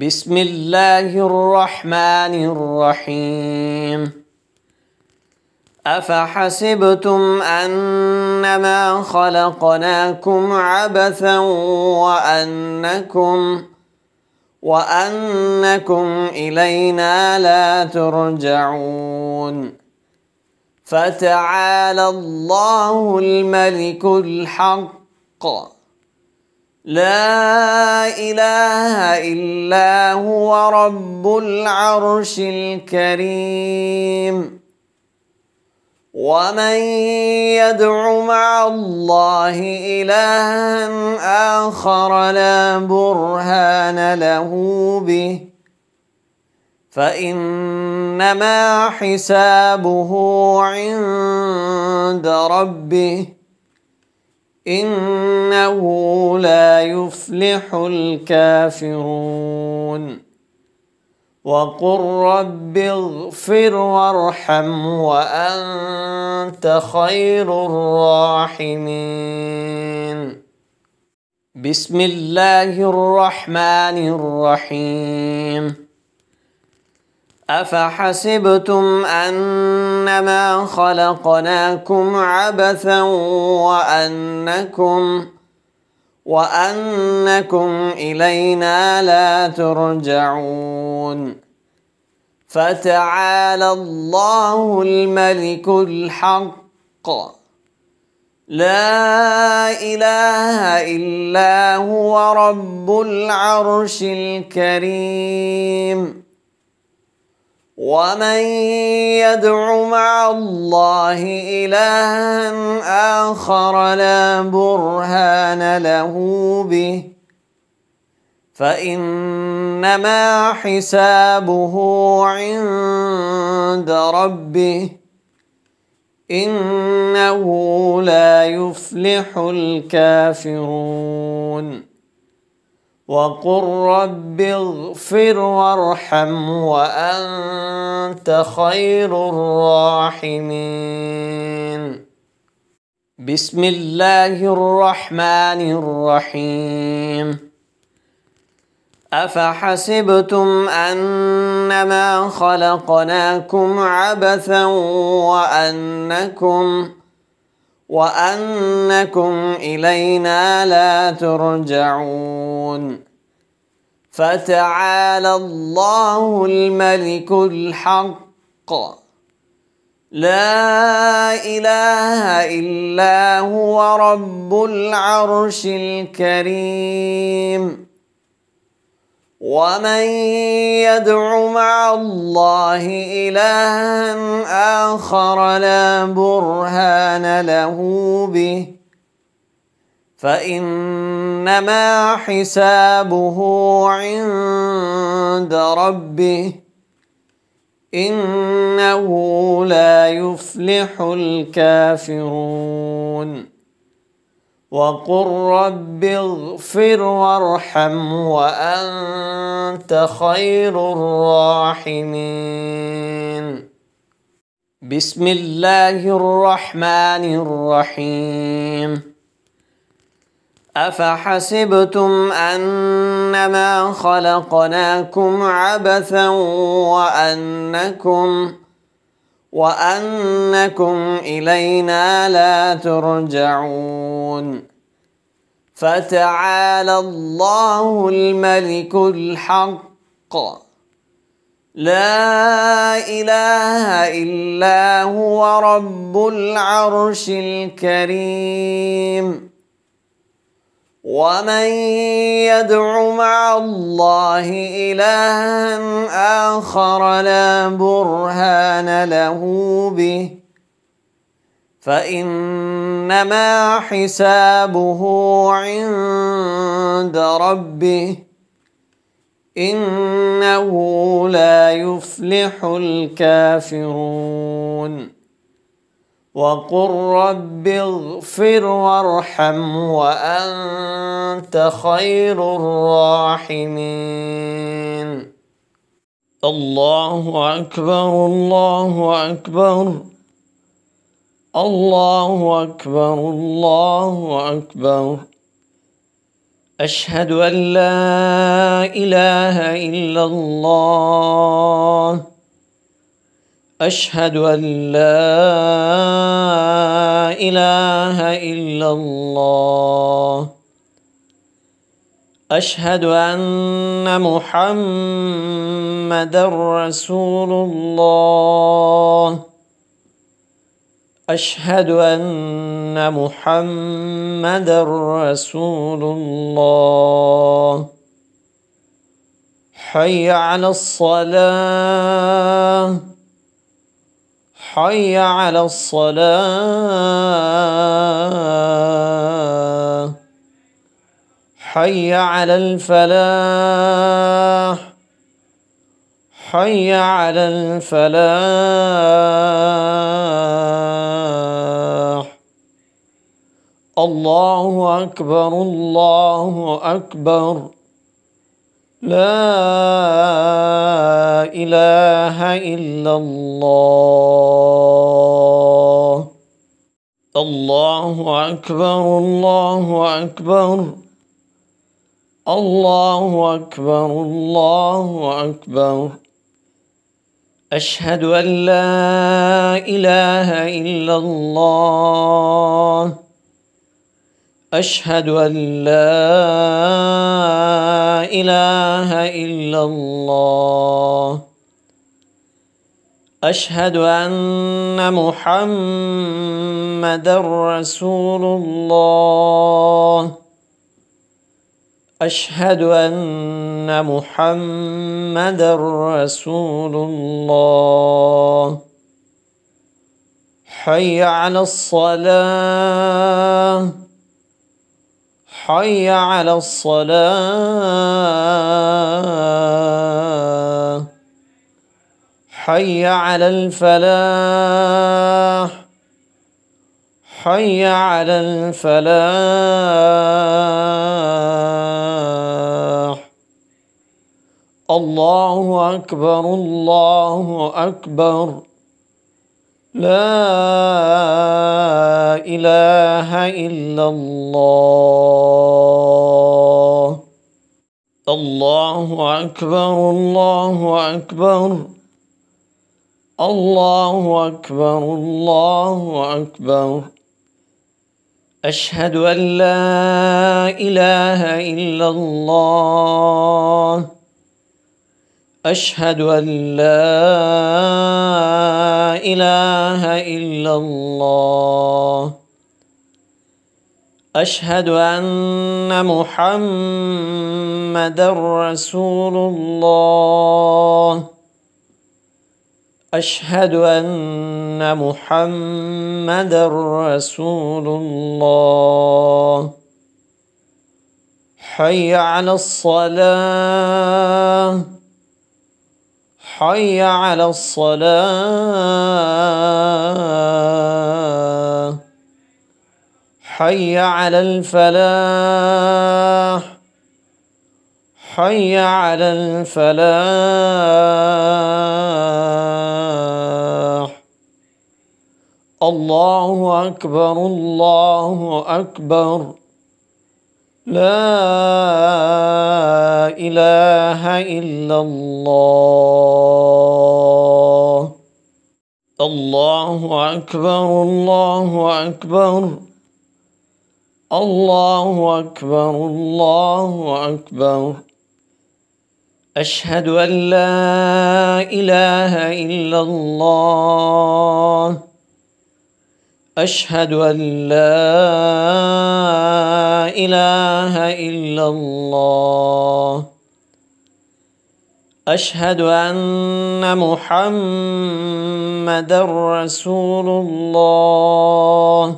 بسم الله الرحمن الرحيم أفحسبتم أنما خلقناكم عبثا وأنكم وأنكم إلينا لا ترجعون فتعالى الله الملك الحق لا اله الا هو رب العرش الكريم ومن يدع مع الله الها اخر لا برهان له به فانما حسابه عند ربه إنه لا يفلح الكافرون وقل رب اغفر وارحم وأنت خير الراحمين بسم الله الرحمن الرحيم أفحسبتم أنما خلقناكم عبثا وأنكم وأنكم إلينا لا ترجعون فتعالى الله الملك الحق لا إله إلا هو رب العرش الكريم ومن يدع مع الله إلها آخر لا برهان له به فإنما حسابه عند ربه إنه لا يفلح الكافرون وقل رب اغفر وارحم وأنت خير الراحمين بسم الله الرحمن الرحيم أفحسبتم أنما خلقناكم عبثا وأنكم وأنكم إلينا لا ترجعون فتعالى الله الملك الحق لا إله إلا هو رب العرش الكريم ومن يدع مع الله إلها آخر لا برهان له به فإنما حسابه عند ربه إنه لا يفلح الكافرون وقل رب اغفر وارحم وأنت خير الراحمين بسم الله الرحمن الرحيم أفحسبتم أنما خلقناكم عبثا وأنكم وأنكم إلينا لا ترجعون فتعالى الله الملك الحق لا إله إلا هو رب العرش الكريم ومن يدع مع الله إلها آخر لا برهان له به فإنما حسابه عند ربه إنه لا يفلح الكافرون وقل رب اغفر وارحم وأنت خير الراحمين الله أكبر الله أكبر الله أكبر الله أكبر أشهد أن لا إله إلا الله أشهد أن لا إله إلا الله أشهد أن محمد رسول الله أشهد أن محمد رسول الله حي على الصلاة حي على الصلاة حي على الفلاح حي على الفلاح الله أكبر الله أكبر لا اله الا الله الله اكبر الله اكبر الله اكبر الله اكبر اشهد ان لا اله الا الله أشهد أن لا إله إلا الله أشهد أن محمدا رسول الله أشهد أن محمدا رسول الله حي على الصلاة حي على الصلاة حي على الفلاح حي على الفلاح الله أكبر الله أكبر لا إله إلا الله الله أكبر الله أكبر الله أكبر الله أكبر أشهد أن لا إله إلا الله أشهد أن لا إله إلا الله أشهد أن محمد رسول الله أشهد أن محمد رسول الله حي على الصلاة حي على الصلاة حي على الفلاح حي على الفلاح الله أكبر الله أكبر لا اله الا الله الله اكبر الله اكبر الله اكبر الله اكبر اشهد ان لا اله الا الله أشهد أن لا إله إلا الله أشهد أن محمدا رسول الله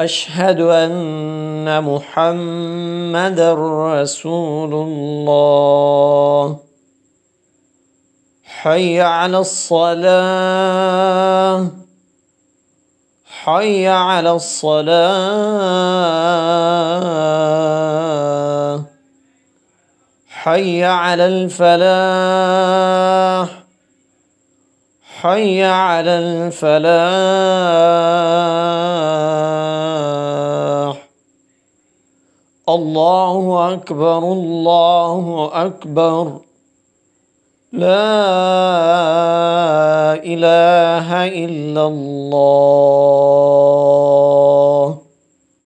أشهد أن محمدا رسول الله حي على الصلاة حي على الصلاة حي على الفلاح حي على الفلاح الله أكبر الله أكبر لا اله الا الله